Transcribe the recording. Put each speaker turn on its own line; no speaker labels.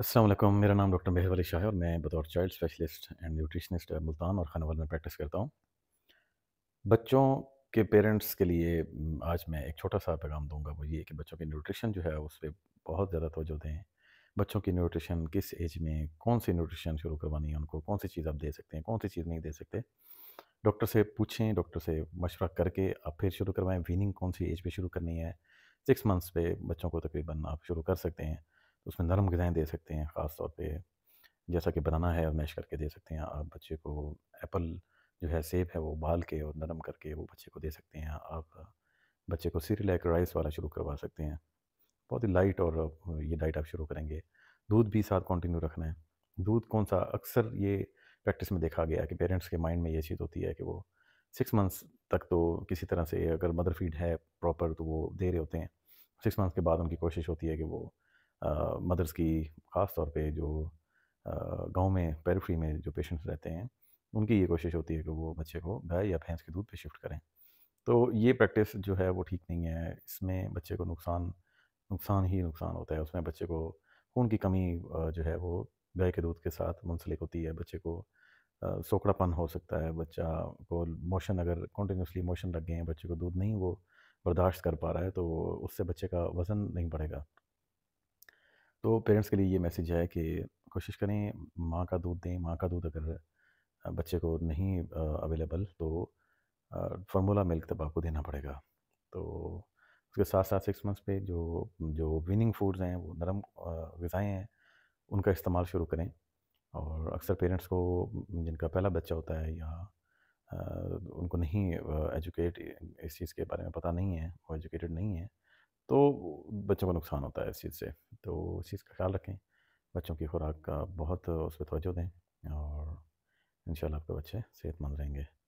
असलम मेरा नाम डॉक्टर मेहर अली शाह है और मैं बतौर child specialist and nutritionist Multan और खानावल में प्रैक्टिस करता हूँ बच्चों के पेरेंट्स के लिए आज मैं एक छोटा सा पैगाम दूंगा वो ये कि बच्चों की न्यूट्रिशन जो है उस पर बहुत ज़्यादा तोजो दें बच्चों की न्यूट्रिशन किस एज में कौन सी न्यूट्रिशन शुरू करवानी है उनको कौन सी चीज़ आप दे सकते हैं कौन सी चीज़ नहीं दे सकते डॉक्टर से पूछें डॉक्टर से मशवरा करके आप फिर शुरू करवाएँ वीनिंग कौन सी एज पे शुरू करनी है सिक्स मंथ्स पे बच्चों को तकरीबन आप शुरू कर सकते हैं उसमें नरम गज़ाएँ दे सकते हैं ख़ास तौर पे जैसा कि बनाना है मैश करके दे सकते हैं आप बच्चे को एप्पल जो है सेब है वो उबाल के और नरम करके वो बच्चे को दे सकते हैं आप बच्चे को सीरियलैक राइस वाला शुरू करवा सकते हैं बहुत ही लाइट और ये डाइट आप शुरू करेंगे दूध भी साथ कंटिन्यू रखना है दूध कौन सा अक्सर ये प्रैक्टिस में देखा गया है कि पेरेंट्स के माइंड में ये चीज़ होती है कि वो सिक्स मंथ्स तक तो किसी तरह से अगर मदर फीड है प्रॉपर तो वो दे रहे होते हैं सिक्स मंथ्स के बाद उनकी कोशिश होती है कि वो मदर्स की ख़ास तौर पे जो गांव में पेरिफ्री में जो पेशेंट्स रहते हैं उनकी ये कोशिश होती है कि वो बच्चे को गाय या भैंस के दूध पे शिफ्ट करें तो ये प्रैक्टिस जो है वो ठीक नहीं है इसमें बच्चे को नुकसान नुकसान ही नुकसान होता है उसमें बच्चे को खून की कमी जो है वो गाय के दूध के साथ मुंसलिक होती है बच्चे को सोकड़ापन हो सकता है बच्चा को मोशन अगर कंटिन्यूसली मोशन लग गए हैं बच्चे को दूध नहीं वो बर्दाश्त कर पा रहा है तो उससे बच्चे का वज़न नहीं बढ़ेगा तो पेरेंट्स के लिए ये मैसेज है कि कोशिश करें माँ का दूध दें माँ का दूध अगर बच्चे को नहीं अवेलेबल तो फार्मूला मिल्क तब आपको देना पड़ेगा तो उसके साथ साथ सिक्स मंथ्स पे जो जो विनिंग फूड्स हैं वो नरम गज़ाएँ हैं उनका इस्तेमाल शुरू करें और अक्सर पेरेंट्स को जिनका पहला बच्चा होता है या आ, उनको नहीं एजुकेट इस चीज़ के बारे में पता नहीं है वो एजुकेटेड नहीं है तो बच्चों को नुकसान होता है इस चीज़ से तो उस चीज़ का ख्याल रखें बच्चों की खुराक का बहुत उस पर तोजो दें और इन आपके बच्चे सेहतमंद रहेंगे